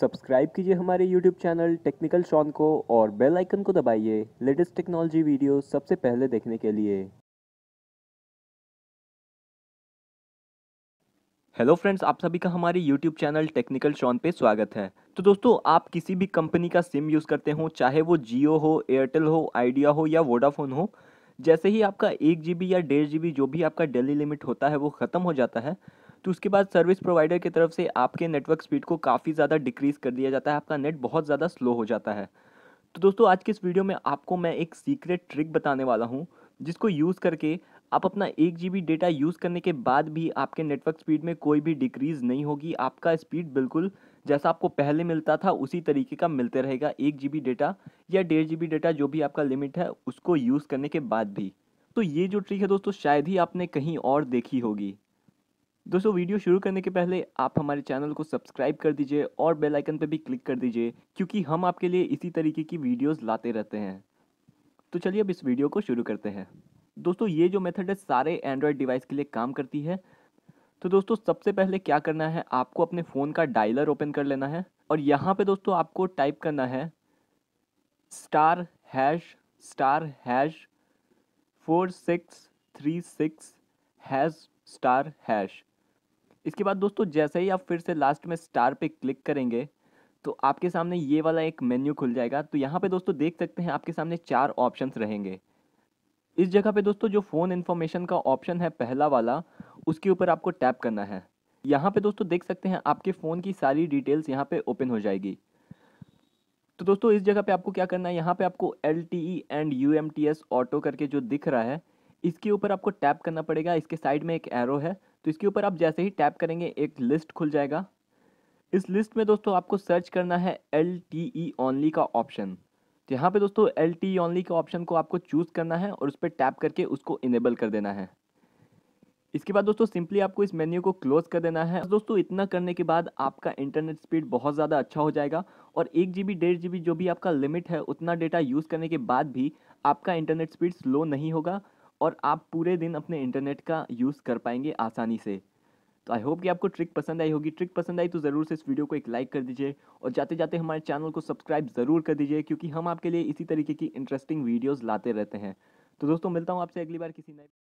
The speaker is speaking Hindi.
सब्सक्राइब कीजिए हमारे यूट्यूब चैनल टेक्निकल शॉन को और बेल आइकन को दबाइए लेटेस्ट टेक्नोलॉजी वीडियो सबसे पहले देखने के लिए हेलो फ्रेंड्स आप सभी का हमारे यूट्यूब चैनल टेक्निकल शॉन पे स्वागत है तो दोस्तों आप किसी भी कंपनी का सिम यूज़ करते हो चाहे वो जियो हो एयरटेल हो आइडिया हो या वोडाफोन हो जैसे ही आपका एक जी या डेढ़ जी जो भी आपका डेली लिमिट होता है वो ख़त्म हो जाता है तो उसके बाद सर्विस प्रोवाइडर की तरफ से आपके नेटवर्क स्पीड को काफ़ी ज़्यादा डिक्रीज़ कर दिया जाता है आपका नेट बहुत ज़्यादा स्लो हो जाता है तो दोस्तों आज के इस वीडियो में आपको मैं एक सीक्रेट ट्रिक बताने वाला हूँ जिसको यूज़ करके आप अपना एक जी डेटा यूज़ करने के बाद भी आपके नेटवर्क स्पीड में कोई भी डिक्रीज़ नहीं होगी आपका स्पीड बिल्कुल जैसा आपको पहले मिलता था उसी तरीके का मिलते रहेगा एक जी डेटा या डेढ़ जी डेटा जो भी आपका लिमिट है उसको यूज़ करने के बाद भी तो ये जो ट्रिक है दोस्तों शायद ही आपने कहीं और देखी होगी दोस्तों वीडियो शुरू करने के पहले आप हमारे चैनल को सब्सक्राइब कर दीजिए और बेल आइकन पर भी क्लिक कर दीजिए क्योंकि हम आपके लिए इसी तरीके की वीडियोस लाते रहते हैं तो चलिए अब इस वीडियो को शुरू करते हैं दोस्तों ये जो मेथड है सारे एंड्रॉयड डिवाइस के लिए काम करती है तो दोस्तों सबसे पहले क्या करना है आपको अपने फ़ोन का डायलर ओपन कर लेना है और यहाँ पे दोस्तों आपको टाइप करना है star hash star hash four six three six hash star hash इसके बाद दोस्तों जैसे ही आप फिर से लास्ट में स्टार पे क्लिक करेंगे तो आपके सामने ये वाला एक मेन्यू खुल जाएगा तो यहाँ पे दोस्तों देख सकते हैं आपके सामने चार ऑप्शंस रहेंगे इस जगह पे दोस्तों जो फ़ोन इन्फॉर्मेशन का ऑप्शन है पहला वाला उसके ऊपर आपको टैप करना है यहाँ पे दोस्तों देख सकते हैं आपके फ़ोन की सारी डिटेल्स यहाँ पे ओपन हो जाएगी तो दोस्तों इस जगह पे आपको क्या करना है यहाँ पे आपको L and U M auto करके जो दिख रहा है इसके ऊपर आपको टैप करना पड़ेगा इसके साइड में एक एरो है तो इसके ऊपर आप जैसे ही टैप करेंगे एक लिस्ट खुल जाएगा इस लिस्ट में दोस्तों आपको सर्च करना है एल टी ई ऑनली का ऑप्शन तो यहाँ पे दोस्तों एल टी ई ऑनली के ऑप्शन को आपको चूज़ करना है और उस पर टैप करके उसको इनेबल कर देना है इसके बाद दोस्तों सिंपली आपको इस मेन्यू को क्लोज कर देना है दोस्तों इतना करने के बाद आपका इंटरनेट स्पीड बहुत ज़्यादा अच्छा हो जाएगा और एक जी बी डेढ़ जी बी जो भी आपका लिमिट है उतना डेटा यूज़ करने के बाद भी आपका इंटरनेट स्पीड स्लो नहीं होगा और आप पूरे दिन अपने इंटरनेट का यूज़ कर पाएंगे आसानी से तो आई होप कि आपको ट्रिक पसंद आई होगी ट्रिक पसंद आई तो ज़रूर से इस वीडियो को एक लाइक कर दीजिए और जाते जाते हमारे चैनल को सब्सक्राइब ज़रूर कर दीजिए क्योंकि हम आपके लिए इसी तरीके की इंटरेस्टिंग वीडियोज़ लाते रहते हैं तो दोस्तों मिलता हूँ आपसे अगली बार किसी नए